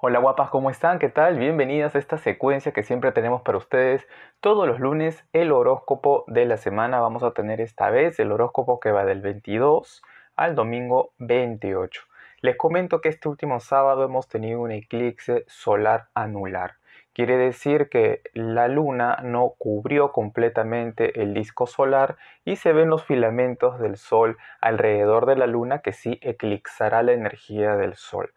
Hola guapas, ¿cómo están? ¿Qué tal? Bienvenidas a esta secuencia que siempre tenemos para ustedes. Todos los lunes el horóscopo de la semana vamos a tener esta vez el horóscopo que va del 22 al domingo 28. Les comento que este último sábado hemos tenido un eclipse solar anular. Quiere decir que la luna no cubrió completamente el disco solar y se ven los filamentos del sol alrededor de la luna que sí eclipsará la energía del sol.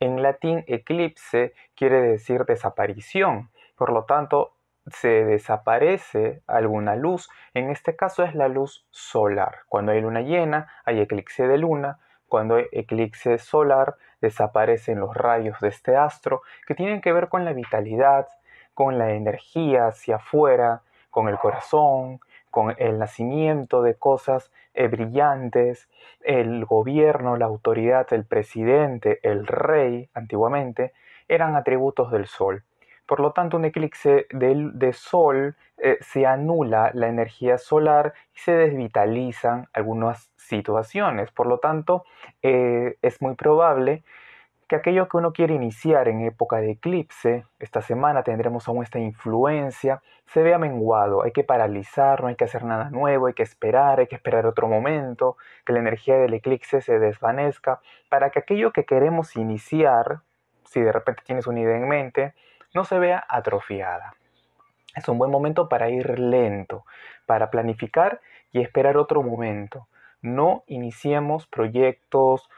En latín, eclipse quiere decir desaparición. Por lo tanto, se desaparece alguna luz. En este caso es la luz solar. Cuando hay luna llena, hay eclipse de luna. Cuando hay eclipse solar, desaparecen los rayos de este astro que tienen que ver con la vitalidad, con la energía hacia afuera, con el corazón, con el nacimiento de cosas eh, brillantes, el gobierno, la autoridad, el presidente, el rey, antiguamente, eran atributos del sol. Por lo tanto, un eclipse de, sol eh, se anula la energía solar y se desvitalizan algunas situaciones. Por lo tanto, eh, es muy probable que aquello que uno quiere iniciar en época de eclipse, esta semana tendremos aún esta influencia, se vea menguado, hay que paralizar, no hay que hacer nada nuevo, hay que esperar, hay que esperar otro momento, que la energía del eclipse se desvanezca, para que aquello que queremos iniciar, si de repente tienes una idea en mente, no se vea atrofiada. Es un buen momento para ir lento, para planificar y esperar otro momento. No iniciemos proyectos,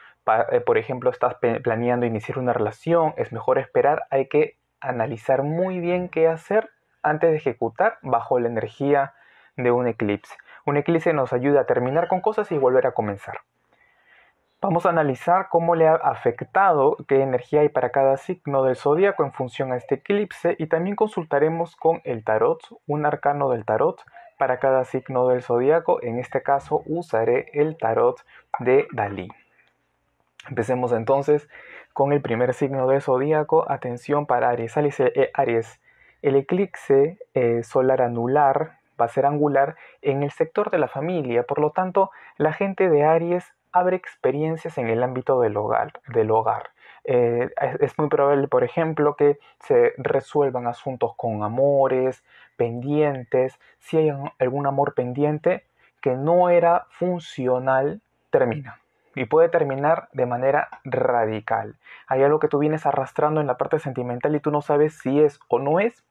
eh, por ejemplo, estás planeando iniciar una relación, es mejor esperar, hay que analizar muy bien qué hacer antes de ejecutar bajo la energía de un eclipse. Un eclipse nos ayuda a terminar con cosas y volver a comenzar. Vamos a analizar cómo le ha afectado, qué energía hay para cada signo del zodíaco en función a este eclipse y también consultaremos con el tarot, un arcano del tarot para cada signo del zodíaco. En este caso usaré el tarot de Dalí. Empecemos entonces con el primer signo de zodíaco. Atención para Aries. Aries, eh, eh, el eclipse eh, solar anular va a ser angular en el sector de la familia. Por lo tanto, la gente de Aries abre experiencias en el ámbito del hogar. es muy probable, por ejemplo, que se resuelvan asuntos con amores, pendientes. Si hay algún amor pendiente que no era funcional, termina y puede terminar de manera radical. Hay algo que tú vienes arrastrando en la parte sentimental y tú no sabes si es o no es.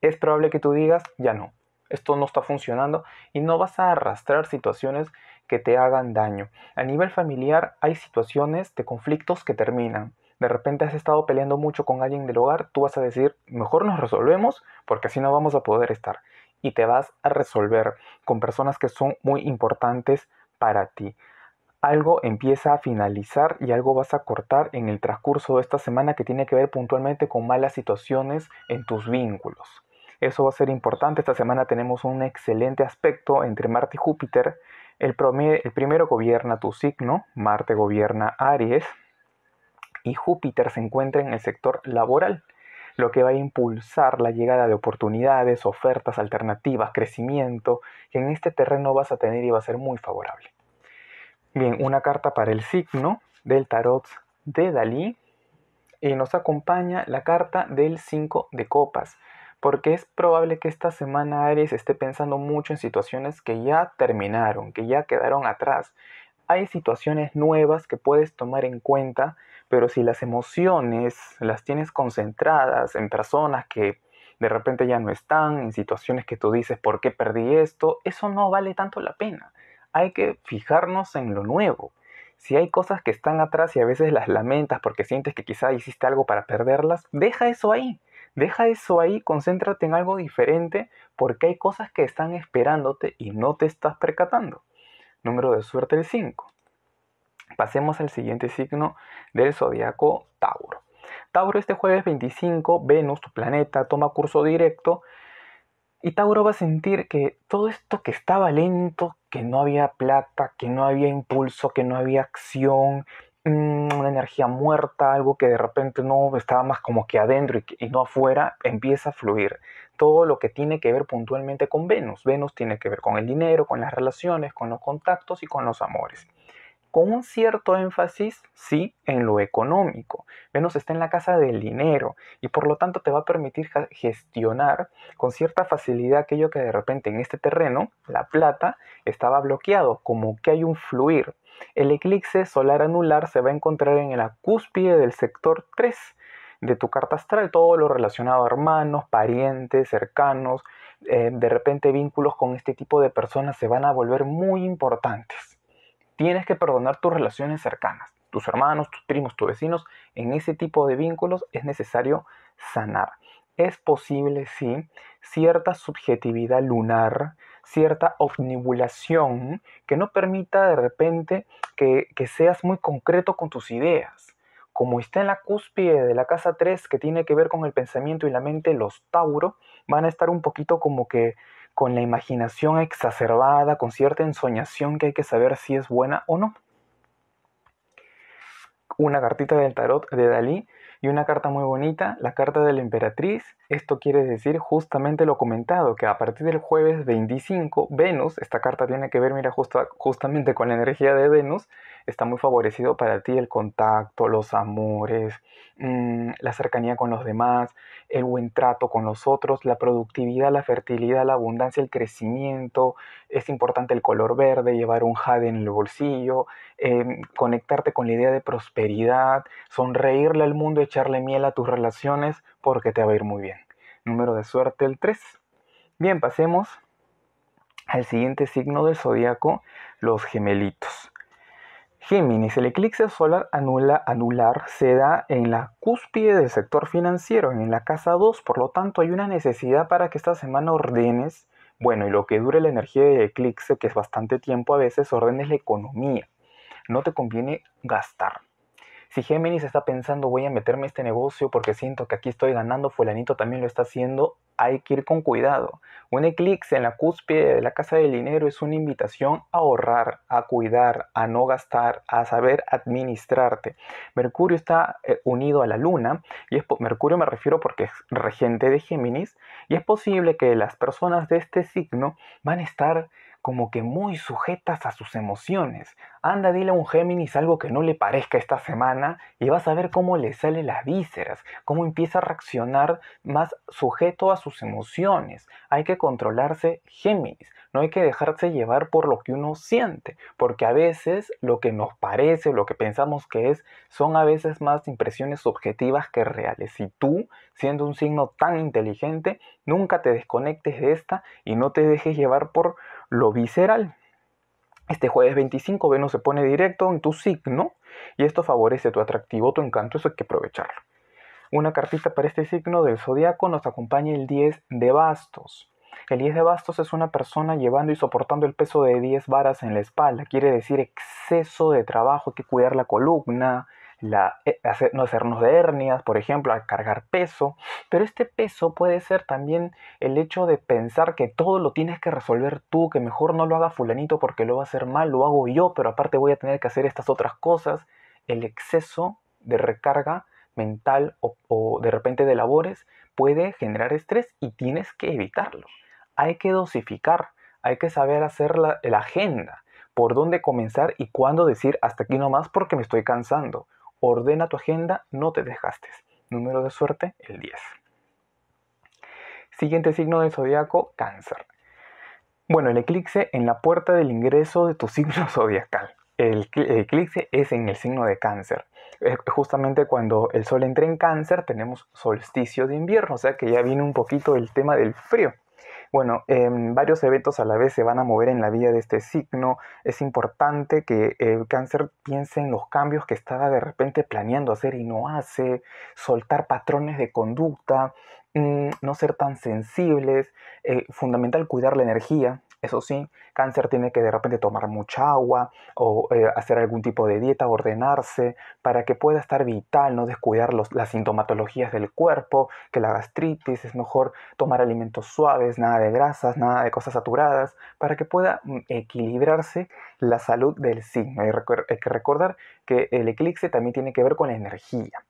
Es probable que tú digas, ya no, esto no está funcionando y no vas a arrastrar situaciones que te hagan daño. A nivel familiar hay situaciones de conflictos que terminan. De repente has estado peleando mucho con alguien del hogar, tú vas a decir, mejor nos resolvemos porque así no vamos a poder estar. Y te vas a resolver con personas que son muy importantes para ti algo empieza a finalizar y algo vas a cortar en el transcurso de esta semana que tiene que ver puntualmente con malas situaciones en tus vínculos. Eso va a ser importante. Esta semana tenemos un excelente aspecto entre Marte y Júpiter. El, primero gobierna tu signo, Marte gobierna Aries y Júpiter se encuentra en el sector laboral, lo que va a impulsar la llegada de oportunidades, ofertas alternativas, crecimiento, que en este terreno vas a tener y va a ser muy favorable. Bien, una carta para el signo del tarot de Dalí. Y nos acompaña la carta del 5 de copas, porque es probable que esta semana Aries esté pensando mucho en situaciones que ya terminaron, que ya quedaron atrás. Hay situaciones nuevas que puedes tomar en cuenta, pero si las emociones las tienes concentradas en personas que de repente ya no están, en situaciones que tú dices, ¿por qué perdí esto? Eso no vale tanto la pena hay que fijarnos en lo nuevo. Si hay cosas que están atrás y a veces las lamentas porque sientes que quizá hiciste algo para perderlas, deja eso ahí. Deja eso ahí, concéntrate en algo diferente porque hay cosas que están esperándote y no te estás percatando. Número de suerte el 5. Pasemos al siguiente signo del zodiaco Tauro. Tauro este jueves 25, Venus, tu planeta, toma curso directo y Tauro va a sentir que todo esto que estaba lento, que no había plata, que no había impulso, que no había acción, mm, una energía muerta, algo que de repente no estaba más como que adentro y, y, no afuera, empieza a fluir. Todo lo que tiene que ver puntualmente con Venus. Venus tiene que ver con el dinero, con las relaciones, con los contactos y con los amores con un cierto énfasis, sí, en lo económico. menos está en la casa del dinero y por lo tanto te va a permitir gestionar con cierta facilidad aquello que de repente en este terreno, la plata, estaba bloqueado, como que hay un fluir. El eclipse solar anular se va a encontrar en la cúspide del sector 3 de tu carta astral, todo lo relacionado a hermanos, parientes, cercanos, eh, de repente vínculos con este tipo de personas se van a volver muy importantes. Tienes que perdonar tus relaciones cercanas, tus hermanos, tus primos, tus vecinos. En ese tipo de vínculos es necesario sanar. Es posible, sí, cierta subjetividad lunar, cierta omnibulación que no permita de repente que, que seas muy concreto con tus ideas como está en la cúspide de la casa 3 que tiene que ver con el pensamiento y la mente, los Tauro van a estar un poquito como que con la imaginación exacerbada, con cierta ensoñación que hay que saber si es buena o no. Una cartita del tarot de Dalí y una carta muy bonita, la carta de la emperatriz. Esto quiere decir justamente lo comentado, que a partir del jueves 25, Venus, esta carta tiene que ver, mira, justamente con la energía de Venus, está muy favorecido para ti el contacto, los amores, mm, la cercanía con los demás, el buen trato con los otros, la productividad, la fertilidad, la abundancia, el crecimiento. Es importante el color verde, llevar un jade en el bolsillo, em, conectarte con la idea de prosperidad, sonreírle al mundo, echarle miel a tus relaciones porque te va a ir muy bien. Número de suerte el 3. Bien, pasemos al siguiente signo del zodiaco, los gemelitos. Géminis, el eclipse solar anula, anular se da en la cúspide del sector financiero, en la casa 2, por lo tanto hay una necesidad para que esta semana ordenes, bueno, y lo que dure la energía de eclipse, que es bastante tiempo a veces, ordenes la economía. No te conviene gastar. Si Géminis está pensando voy a meterme a este negocio porque siento que aquí estoy ganando, fulanito también lo está haciendo, hay que ir con cuidado. Un eclipse en la cúspide de la casa del dinero es una invitación a ahorrar, a cuidar, a no gastar, a saber administrarte. Mercurio está eh, unido a la luna, y es Mercurio me refiero porque es regente de Géminis, y es posible que las personas de este signo van a estar como que muy sujetas a sus emociones. Anda, dile a un Géminis algo que no le parezca esta semana y vas a ver cómo le salen las vísceras, cómo empieza a reaccionar más sujeto a sus emociones. Hay que controlarse Géminis, no hay que dejarse llevar por lo que uno siente, porque a veces lo que nos parece, lo que pensamos que es, son a veces más impresiones subjetivas que reales. Y tú, siendo un signo tan inteligente, nunca te desconectes de esta y no te dejes llevar por lo visceral. Este jueves 25 Venus se pone directo en tu signo y esto favorece tu atractivo, tu encanto, eso hay que aprovecharlo. Una cartita para este signo del zodiaco nos acompaña el 10 de bastos. El 10 de bastos es una persona llevando y soportando el peso de 10 varas en la espalda, quiere decir exceso de trabajo, hay que cuidar la columna, eh, no hacernos de hernias, por ejemplo, al cargar peso, pero este peso puede ser también el hecho de pensar que todo lo tienes que resolver tú, que mejor no lo haga fulanito porque lo va a hacer mal, lo hago yo, pero aparte voy a tener que hacer estas otras cosas, el exceso de recarga mental o, de repente de labores puede generar estrés y tienes que evitarlo. Hay que dosificar, hay que saber hacer la, la agenda, por dónde comenzar y cuándo decir hasta aquí nomás porque me estoy cansando ordena tu agenda, no te desgastes. Número de suerte, el 10. Siguiente signo del zodiaco, cáncer. Bueno, el eclipse en la puerta del ingreso de tu signo zodiacal. El, eclipse es en el signo de cáncer. justamente cuando el sol entra en cáncer tenemos solsticio de invierno, o sea que ya viene un poquito el tema del frío. Bueno, em, varios eventos a la vez se van a mover en la vida de este signo. Es importante que el eh, cáncer piense en los cambios que estaba de repente planeando hacer y no hace, soltar patrones de conducta, mm, no ser tan sensibles, eh, fundamental cuidar la energía, eso sí, cáncer tiene que de repente tomar mucha agua o eh, hacer algún tipo de dieta, ordenarse, para que pueda estar vital, no descuidar las sintomatologías del cuerpo, que la gastritis, es mejor tomar alimentos suaves, nada de grasas, nada de cosas saturadas, para que pueda mm, equilibrarse la salud del signo. Hay, hay que recordar que el eclipse también tiene que ver con la energía.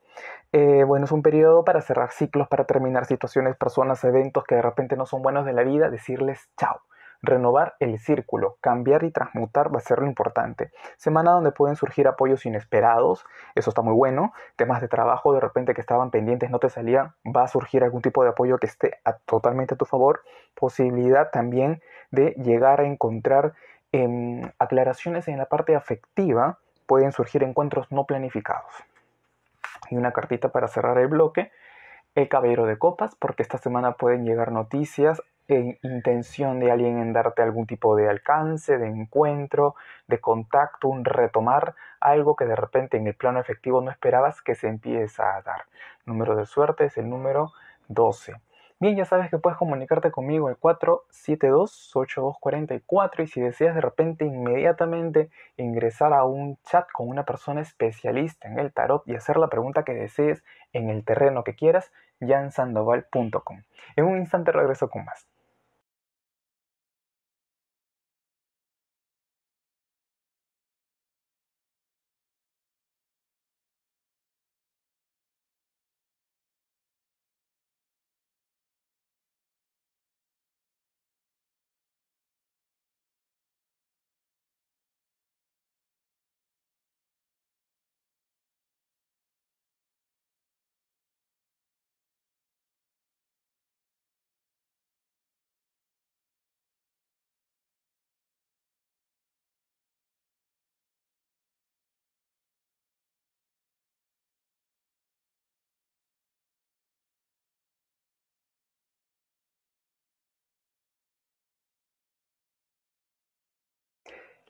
Eh, bueno, es un periodo para cerrar ciclos, para terminar situaciones, personas, eventos que de repente no son buenos de la vida, decirles chao Renovar el círculo, cambiar y transmutar va a ser lo importante. Semana donde pueden surgir apoyos inesperados, eso está muy bueno. Temas de trabajo de repente que estaban pendientes no te salían, va a surgir algún tipo de apoyo que esté totalmente a tu favor. Posibilidad también de llegar a encontrar em, aclaraciones en la parte afectiva, pueden surgir encuentros no planificados. Y una cartita para cerrar el bloque. El caballero de copas, porque esta semana pueden llegar noticias intención de alguien en darte algún tipo de alcance, de encuentro, de contacto, un retomar algo que de repente en el plano efectivo no esperabas que se empieza a dar. número de suerte es el número 12. Bien, ya sabes que puedes comunicarte conmigo al 472-8244 y si deseas de repente inmediatamente ingresar a un chat con una persona especialista en el tarot y hacer la pregunta que desees en el terreno que quieras, jansandoval.com. En un instante regreso con más.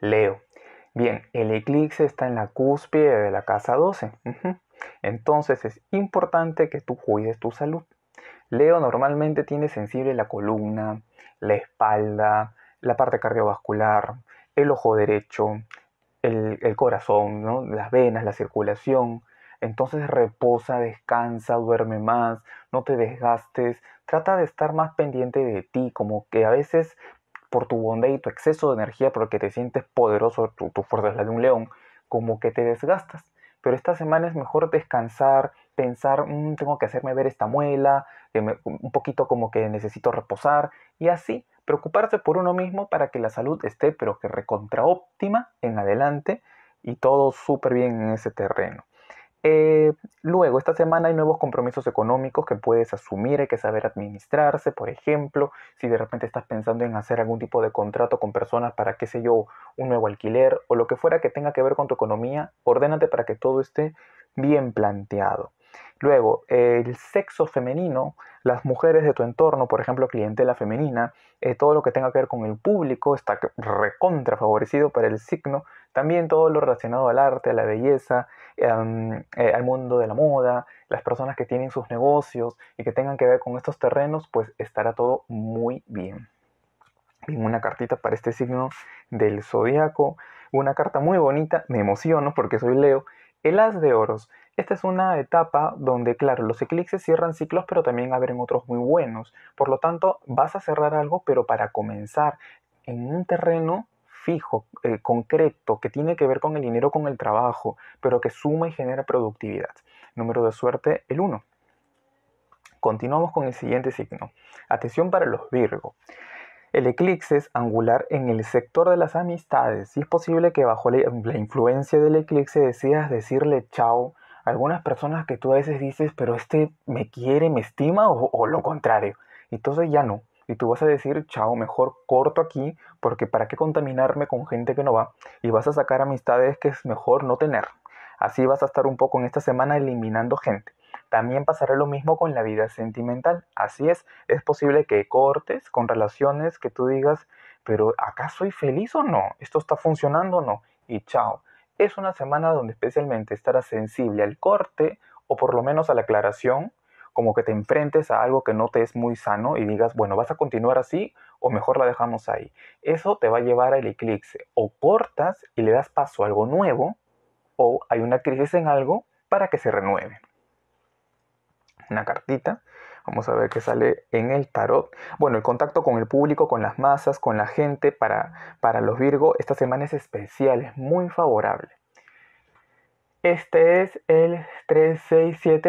Leo. Bien, el eclipse está en la cúspide de la casa 12. Entonces es importante que tú cuides tu salud. Leo normalmente tiene sensible la columna, la espalda, la parte cardiovascular, el ojo derecho, el, corazón, las venas, la circulación. Entonces reposa, descansa, duerme más, no te desgastes, trata de estar más pendiente de ti, como que a veces por tu bondad y tu exceso de energía, porque te sientes poderoso, tu, fuerza es la de un león, como que te desgastas. Pero esta semana es mejor descansar, pensar, mm, tengo que hacerme ver esta muela, un poquito como que necesito reposar, y así preocuparse por uno mismo para que la salud esté, pero que recontra óptima en adelante y todo súper bien en ese terreno. Eh, luego, esta semana hay nuevos compromisos económicos que puedes asumir, hay que saber administrarse, por ejemplo, si de repente estás pensando en hacer algún tipo de contrato con personas para, qué sé yo, un nuevo alquiler o lo que fuera que tenga que ver con tu economía, ordénate para que todo esté bien planteado. Luego, el sexo femenino, las mujeres de tu entorno, por ejemplo, clientela femenina, eh, todo lo que tenga que ver con el público está recontra favorecido para el signo, también todo lo relacionado al arte, a la belleza, eh, al mundo de la moda, las personas que tienen sus negocios y que tengan que ver con estos terrenos, pues estará todo muy bien. una cartita para este signo del zodiaco, una carta muy bonita, me emociono porque soy Leo, el as de oros. Esta es una etapa donde, claro, los eclipses cierran ciclos, pero también abren otros muy buenos. Por lo tanto, vas a cerrar algo, pero para comenzar en un terreno fijo, eh, concreto, que tiene que ver con el dinero, con el trabajo, pero que suma y genera productividad. Número de suerte, el 1. Continuamos con el siguiente signo. Atención para los Virgo. El eclipse es angular en el sector de las amistades y es posible que bajo la, influencia del eclipse decidas decirle chao algunas personas que tú a veces dices, pero este me quiere, me estima o, o lo contrario. Entonces ya no. Y tú vas a decir, chao, mejor corto aquí, porque para qué contaminarme con gente que no va. Y vas a sacar amistades que es mejor no tener. Así vas a estar un poco en esta semana eliminando gente. También pasará lo mismo con la vida sentimental. Así es, es posible que cortes con relaciones que tú digas, pero ¿acá soy feliz o no? ¿Esto está funcionando o no? Y chao es una semana donde especialmente estarás sensible al corte o por lo menos a la aclaración, como que te enfrentes a algo que no te es muy sano y digas, bueno, vas a continuar así o mejor la dejamos ahí. Eso te va a llevar al eclipse. O cortas y le das paso a algo nuevo o hay una crisis en algo para que se renueve. Una cartita Vamos a ver qué sale en el tarot. Bueno, el contacto con el público, con las masas, con la gente para, para los Virgo esta semana es especial, muy favorable. Este es el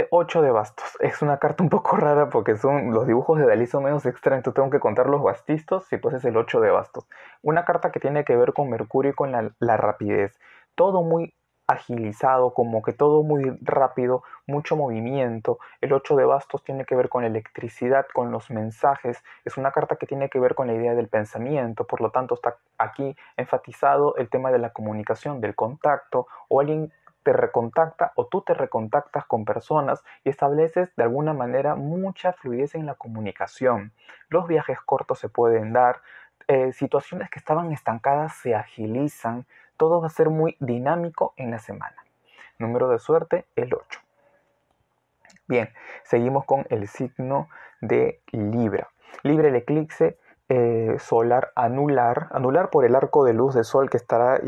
8 de bastos. Es una carta un poco rara porque son los dibujos de Dalí son menos extraños. tengo que contar los bastistos y pues es el 8 de bastos. Una carta que tiene que ver con Mercurio y con la, la rapidez. Todo muy agilizado, como que todo muy rápido, mucho movimiento. El 8 de bastos tiene que ver con electricidad, con los mensajes. Es una carta que tiene que ver con la idea del pensamiento, por lo tanto está aquí enfatizado el tema de la comunicación, del contacto, o alguien te recontacta o tú te recontactas con personas y estableces de alguna manera mucha fluidez en la comunicación. Los viajes cortos se pueden dar, eh, situaciones que estaban estancadas se agilizan, todo va a ser muy dinámico en la semana. Número de suerte, el 8. Bien, seguimos con el signo de Libra. Libra, el eclipse eh, solar anular, anular por el arco de luz de sol que estará,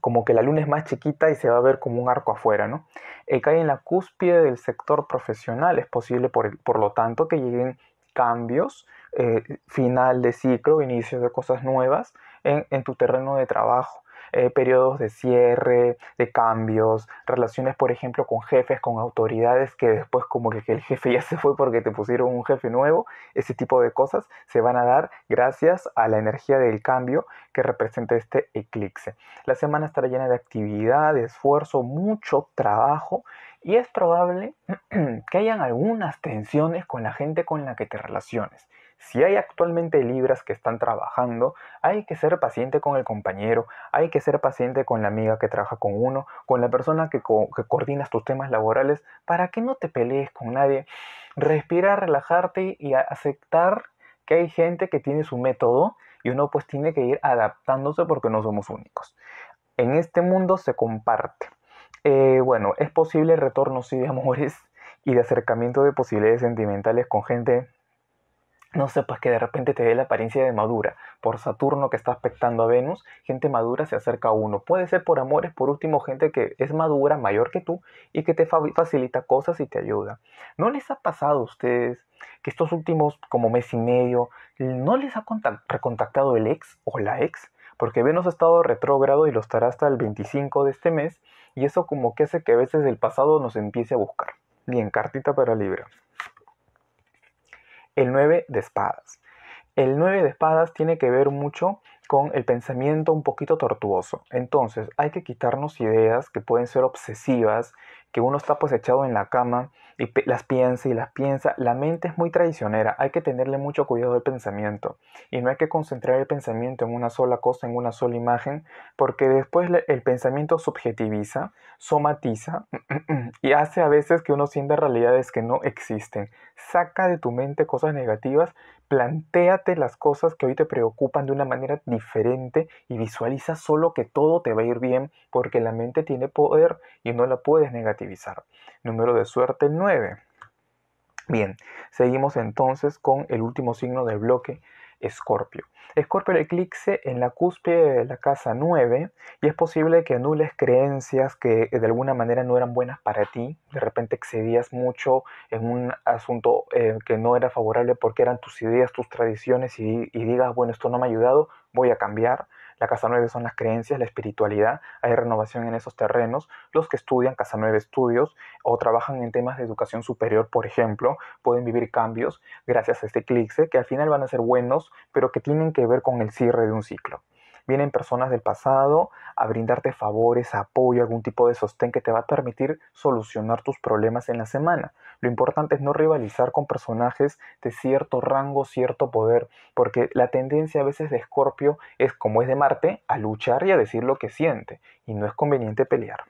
como que la luna es más chiquita y se va a ver como un arco afuera, ¿no? Eh, cae en la cúspide del sector profesional, es posible por, por lo tanto que lleguen cambios, eh, final de ciclo, inicio de cosas nuevas en tu terreno de trabajo eh, periodos de cierre, de cambios, relaciones, por ejemplo, con jefes, con autoridades, que después como que el jefe ya se fue porque te pusieron un jefe nuevo, ese tipo de cosas se van a dar gracias a la energía del cambio que representa este eclipse. La semana estará llena de actividad, de esfuerzo, mucho trabajo y es probable que hayan algunas tensiones con la gente con la que te relaciones. Si hay actualmente libras que están trabajando, hay que ser paciente con el compañero, hay que ser paciente con la amiga que trabaja con uno, con la persona que, coordina coordinas tus temas laborales, para que no te pelees con nadie. Respira, relajarte y aceptar que hay gente que tiene su método y uno pues tiene que ir adaptándose porque no somos únicos. En este mundo se comparte. Eh, bueno, es posible retorno sí de amores y de acercamiento de posibilidades sentimentales con gente no sepas que de repente te dé la apariencia de madura. Por Saturno que está aspectando a Venus, gente madura se acerca a uno. Puede ser por amores, por último, gente que es madura, mayor que tú, y que te facilita cosas y te ayuda. ¿No les ha pasado a ustedes que estos últimos como mes y medio, no les ha recontactado el ex o la ex? Porque Venus ha estado retrógrado y lo estará hasta el 25 de este mes, y eso como que hace que a veces el pasado nos empiece a buscar. Bien, cartita para Libra el 9 de espadas. El 9 de espadas tiene que ver mucho con el pensamiento un poquito tortuoso. Entonces hay que quitarnos ideas que pueden ser obsesivas, que uno está pues echado en la cama y las piensa y las piensa. La mente es muy traicionera, hay que tenerle mucho cuidado del pensamiento y no hay que concentrar el pensamiento en una sola cosa, en una sola imagen, porque después el pensamiento subjetiviza, somatiza y hace a veces que uno sienta realidades que no existen. Saca de tu mente cosas negativas, planteate las cosas que hoy te preocupan de una manera diferente y visualiza solo que todo te va a ir bien porque la mente tiene poder y no la puedes negativizar. Número de suerte no Bien, seguimos entonces con el último signo del bloque Escorpio. Escorpio eclipse en la cúspide de la casa 9 y es posible que anules creencias que eh, de alguna manera no eran buenas para ti, de repente excedías mucho en un asunto eh, que no era favorable porque eran tus ideas, tus tradiciones y, y digas, bueno, esto no me ha ayudado, voy a cambiar. La casa 9 son las creencias, la espiritualidad, hay renovación en esos terrenos. Los que estudian casa 9 estudios o trabajan en temas de educación superior, por ejemplo, pueden vivir cambios gracias a este eclipse que al final van a ser buenos, pero que tienen que ver con el cierre de un ciclo. Vienen personas del pasado a brindarte favores, apoyo, algún tipo de sostén que te va a permitir solucionar tus problemas en la semana. Lo importante es no rivalizar con personajes de cierto rango, cierto poder, porque la tendencia a veces de Escorpio es como es de Marte, a luchar y a decir lo que siente, y no es conveniente pelear.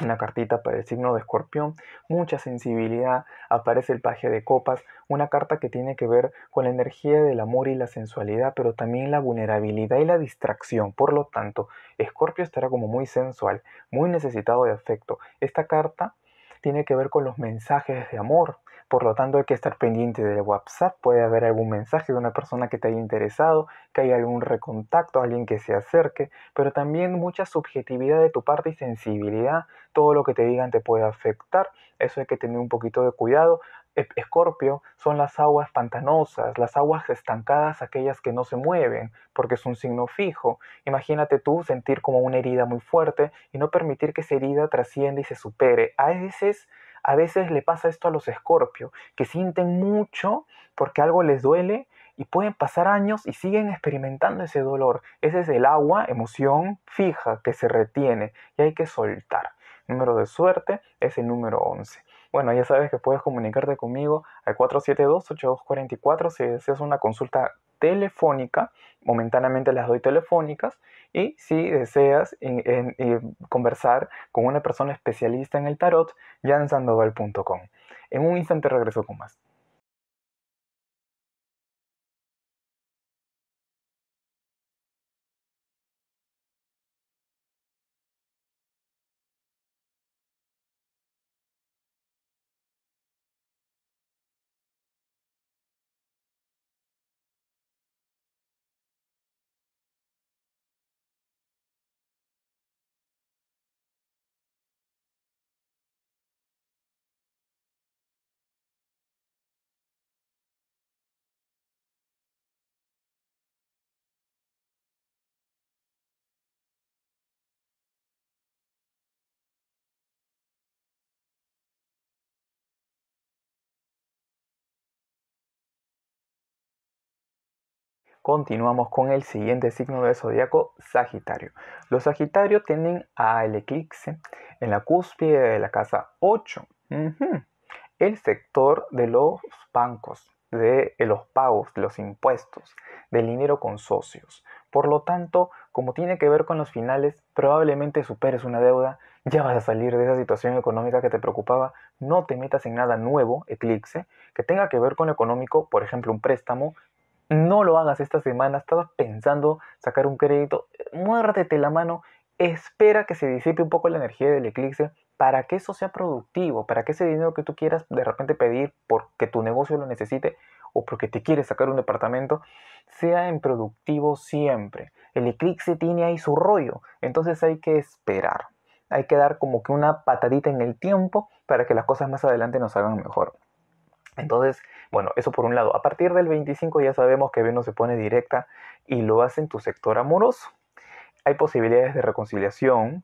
Una cartita para el signo de escorpión, mucha sensibilidad, aparece el paje de copas, una carta que tiene que ver con la energía del amor y la sensualidad, pero también la vulnerabilidad y la distracción. Por lo tanto, Escorpio estará como muy sensual, muy necesitado de afecto. Esta carta tiene que ver con los mensajes de amor, por lo tanto, hay que estar pendiente del WhatsApp. Puede haber algún mensaje de una persona que te haya interesado, que haya algún recontacto, alguien que se acerque, pero también mucha subjetividad de tu parte y sensibilidad. Todo lo que te digan te puede afectar. Eso hay que tener un poquito de cuidado. E-, Escorpio son las aguas pantanosas, las aguas estancadas, aquellas que no se mueven, porque es un signo fijo. Imagínate tú sentir como una herida muy fuerte y no permitir que esa herida trascienda y se supere. A veces a veces le pasa esto a los escorpios, que sienten mucho porque algo les duele y pueden pasar años y siguen experimentando ese dolor. Ese es el agua, emoción fija que se retiene y hay que soltar. número de suerte es el número 11. Bueno, ya sabes que puedes comunicarte conmigo al 472-8244 si deseas una consulta telefónica, momentáneamente las doy telefónicas, y si deseas eh, conversar con una persona especialista en el tarot, sandoval.com En un instante regreso con más. Continuamos con el siguiente signo de zodiaco, Sagitario. Los Sagitarios tienen al eclipse en la cúspide de la casa 8, el sector de los bancos, de los pagos, de los impuestos, del dinero con socios. Por lo tanto, como tiene que ver con los finales, probablemente superes una deuda, ya vas a salir de esa situación económica que te preocupaba, no te metas en nada nuevo, eclipse, que tenga que ver con lo económico, por ejemplo, un préstamo, no lo hagas esta semana, estabas pensando sacar un crédito, muérdete la mano, espera que se disipe un poco la energía del eclipse para que eso sea productivo, para que ese dinero que tú quieras de repente pedir porque tu negocio lo necesite o porque te quieres sacar un departamento, sea en productivo siempre. El eclipse tiene ahí su rollo, entonces hay que esperar. Hay que dar como que una patadita en el tiempo para que las cosas más adelante nos hagan mejor. Entonces, bueno, eso por un lado. A partir del 25 ya sabemos que Venus se pone directa y lo hace en tu sector amoroso. Hay posibilidades de reconciliación,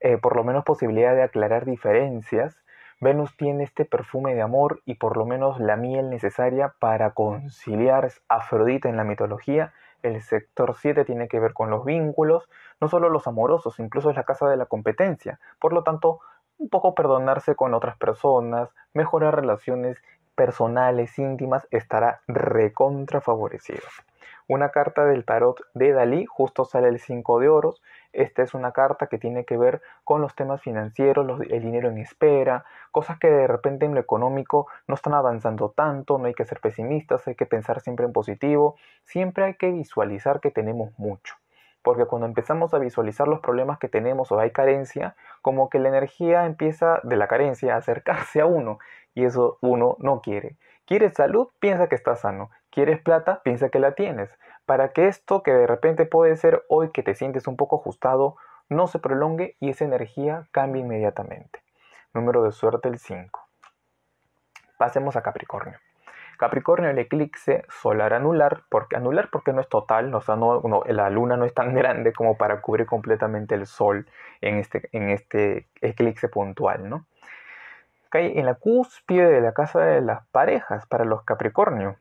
eh, por lo menos posibilidad de aclarar diferencias. Venus tiene este perfume de amor y por lo menos la miel necesaria para conciliar Afrodita en la mitología. El sector 7 tiene que ver con los vínculos, no solo los amorosos, incluso es la casa de la competencia. Por lo tanto, un poco perdonarse con otras personas, mejorar relaciones personales, íntimas, estará recontrafavorecido... Una carta del tarot de Dalí, justo sale el 5 de oros. Esta es una carta que tiene que ver con los temas financieros, el dinero en espera, cosas que de repente en lo económico no están avanzando tanto, no hay que ser pesimistas, hay que pensar siempre en positivo, siempre hay que visualizar que tenemos mucho. Porque cuando empezamos a visualizar los problemas que tenemos o hay carencia, como que la energía empieza de la carencia a acercarse a uno y eso uno no quiere. Quieres salud, piensa que estás sano. Quieres plata, piensa que la tienes. Para que esto que de repente puede ser hoy que te sientes un poco ajustado, no se prolongue y esa energía cambie inmediatamente. Número de suerte el 5. Pasemos a Capricornio. Capricornio, el eclipse solar anular, porque anular porque no es total, no, la luna no es tan grande como para cubrir completamente el sol en este, en este eclipse puntual, ¿no? cae en la cúspide de la casa de las parejas para los Capricornio.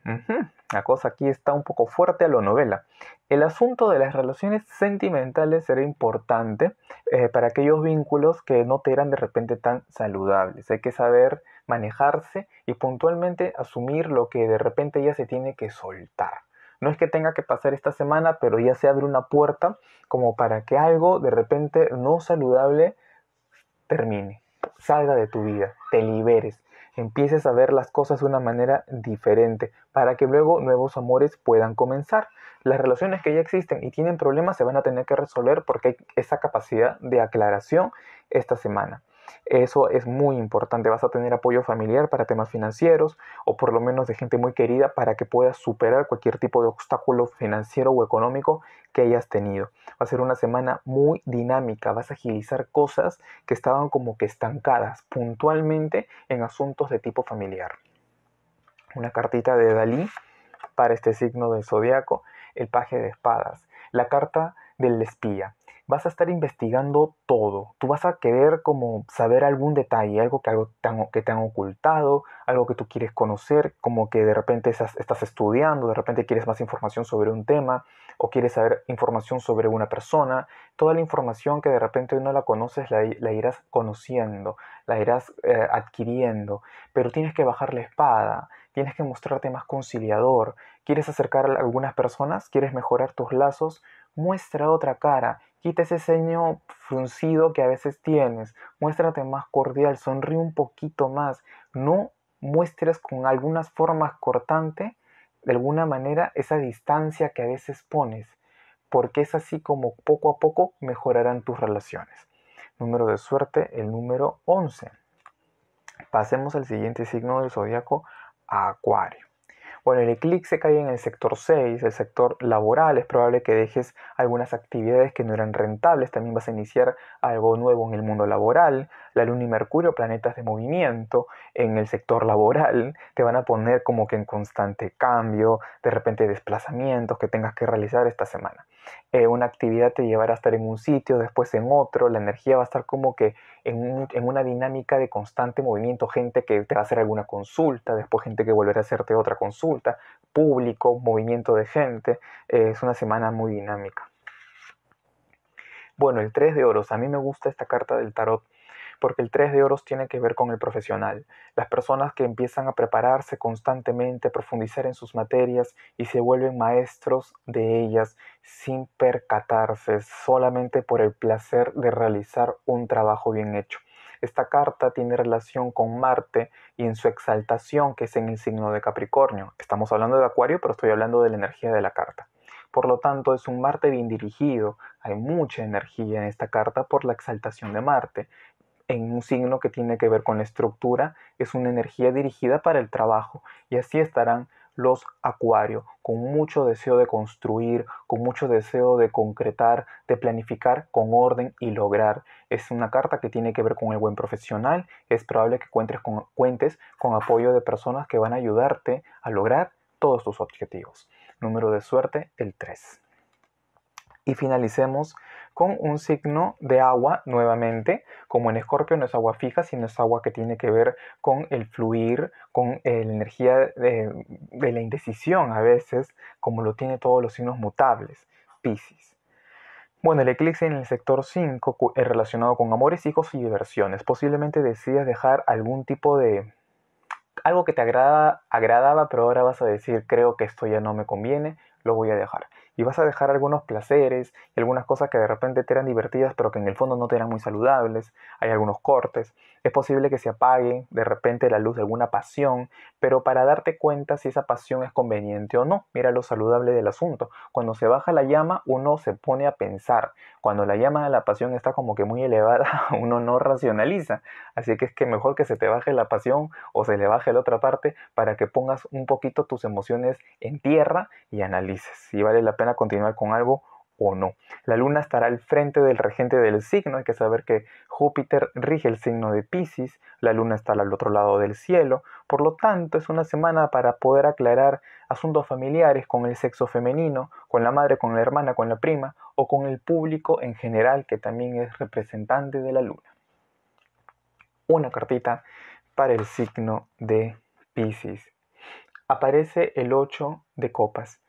La cosa aquí está un poco fuerte a lo novela. El asunto de las relaciones sentimentales será importante eh, para aquellos vínculos que no te eran de repente tan saludables. Hay que saber manejarse y puntualmente asumir lo que de repente ya se tiene que soltar. No es que tenga que pasar esta semana, pero ya se abre una puerta como para que algo de repente no saludable termine salga de tu vida, te liberes, empieces a ver las cosas de una manera diferente, para que luego nuevos amores puedan comenzar. Las relaciones que ya existen y tienen problemas se van a tener que resolver porque hay esa capacidad de aclaración esta semana. Eso es muy importante. Vas a tener apoyo familiar para temas financieros o por lo menos de gente muy querida para que puedas superar cualquier tipo de obstáculo financiero o económico que hayas tenido. Va a ser una semana muy dinámica. Vas a agilizar cosas que estaban como que estancadas puntualmente en asuntos de tipo familiar. Una cartita de Dalí para este signo del zodiaco, el paje de espadas. La carta del espía vas a estar investigando todo. Tú vas a querer como saber algún detalle, algo que, algo que te han ocultado, algo que tú quieres conocer, como que de repente estás, estás, estudiando, de repente quieres más información sobre un tema o quieres saber información sobre una persona. Toda la información que de repente no la conoces la, irás conociendo, la irás eh, adquiriendo, pero tienes que bajar la espada, tienes que mostrarte más conciliador, quieres acercar a algunas personas, quieres mejorar tus lazos, muestra otra cara, quita ese ceño fruncido que a veces tienes, muéstrate más cordial, sonríe un poquito más, no muestres con algunas formas cortante, de alguna manera, esa distancia que a veces pones, porque es así como poco a poco mejorarán tus relaciones. Número de suerte, el número 11. Pasemos al siguiente signo del zodiaco, Acuario. Con el eclipse cae en el sector 6, el sector laboral. Es probable que dejes algunas actividades que no eran rentables. También vas a iniciar algo nuevo en el mundo laboral la Luna y Mercurio, planetas de movimiento en el sector laboral, te van a poner como que en constante cambio, de repente desplazamientos que tengas que realizar esta semana. Eh, una actividad te llevará a estar en un sitio, después en otro, la energía va a estar como que en, una dinámica de constante movimiento, gente que te va a hacer alguna consulta, después gente que volverá a hacerte otra consulta, público, movimiento de gente, eh, es una semana muy dinámica. Bueno, el 3 de oros, a mí me gusta esta carta del tarot porque el 3 de oros tiene que ver con el profesional, las personas que empiezan a prepararse constantemente, profundizar en sus materias y se vuelven maestros de ellas sin percatarse, solamente por el placer de realizar un trabajo bien hecho. Esta carta tiene relación con Marte y en su exaltación, que es en el signo de Capricornio. Estamos hablando de Acuario, pero estoy hablando de la energía de la carta. Por lo tanto, es un Marte bien dirigido. Hay mucha energía en esta carta por la exaltación de Marte en un signo que tiene que ver con la estructura es una energía dirigida para el trabajo y así estarán los acuario con mucho deseo de construir, con mucho deseo de concretar, de planificar con orden y lograr. Es una carta que tiene que ver con el buen profesional, es probable que con, cuentes con apoyo de personas que van a ayudarte a lograr todos tus objetivos. Número de suerte, el 3. Y finalicemos con un signo de agua nuevamente. Como en Escorpio no es agua fija, sino es agua que tiene que ver con el fluir, con eh, la energía de, la indecisión a veces, como lo tiene todos los signos mutables, Pisces. Bueno, el eclipse en el sector 5 es relacionado con amores, hijos y diversiones. Posiblemente decidas dejar algún tipo de... algo que te agrada, agradaba, pero ahora vas a decir, creo que esto ya no me conviene, lo voy a dejar y vas a dejar algunos placeres y algunas cosas que de repente te eran divertidas pero que en el fondo no te eran muy saludables, hay algunos cortes, es posible que se apague de repente la luz de alguna pasión, pero para darte cuenta si esa pasión es conveniente o no, mira lo saludable del asunto. Cuando se baja la llama, uno se pone a pensar. Cuando la llama de la pasión está como que muy elevada, uno no racionaliza. Así que es que mejor que se te baje la pasión o se le baje la otra parte para que pongas un poquito tus emociones en tierra y analices si vale la pena continuar con algo o no. La luna estará al frente del regente del signo, hay que saber que Júpiter rige el signo de Pisces, la luna está al otro lado del cielo, por lo tanto es una semana para poder aclarar asuntos familiares con el sexo femenino, con la madre, con la hermana, con la prima o con el público en general que también es representante de la luna. Una cartita para el signo de Pisces. Aparece el 8 de copas.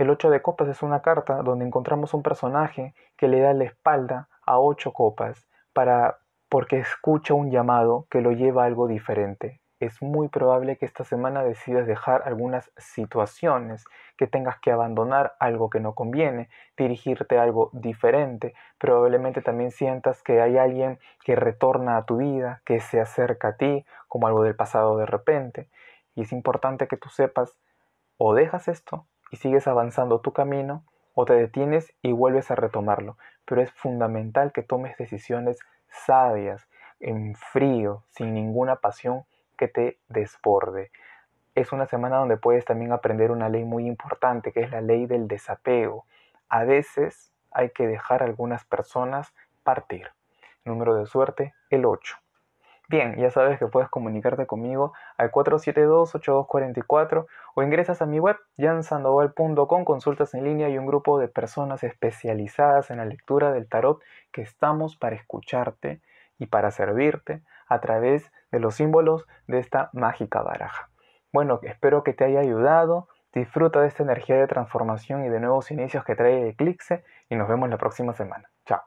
El 8 de copas es una carta donde encontramos un personaje que le da la espalda a 8 copas para porque escucha un llamado que lo lleva a algo diferente. Es muy probable que esta semana decidas dejar algunas situaciones, que tengas que abandonar algo que no conviene, dirigirte a algo diferente. Probablemente también sientas que hay alguien que retorna a tu vida, que se acerca a ti, como algo del pasado de repente. Y es importante que tú sepas, o dejas esto, y sigues avanzando tu camino o te detienes y vuelves a retomarlo. Pero es fundamental que tomes decisiones sabias, en frío, sin ninguna pasión que te desborde. Es una semana donde puedes también aprender una ley muy importante, que es la ley del desapego. A veces hay que dejar a algunas personas partir. Número de suerte, el 8. Bien, ya sabes que puedes comunicarte conmigo al 472-8244 o ingresas a mi web jansandoval.com, consultas en línea y un grupo de personas especializadas en la lectura del tarot que estamos para escucharte y para servirte a través de los símbolos de esta mágica baraja. Bueno, espero que te haya ayudado. Disfruta de esta energía de transformación y de nuevos inicios que trae Eclipse y nos vemos la próxima semana. Chao.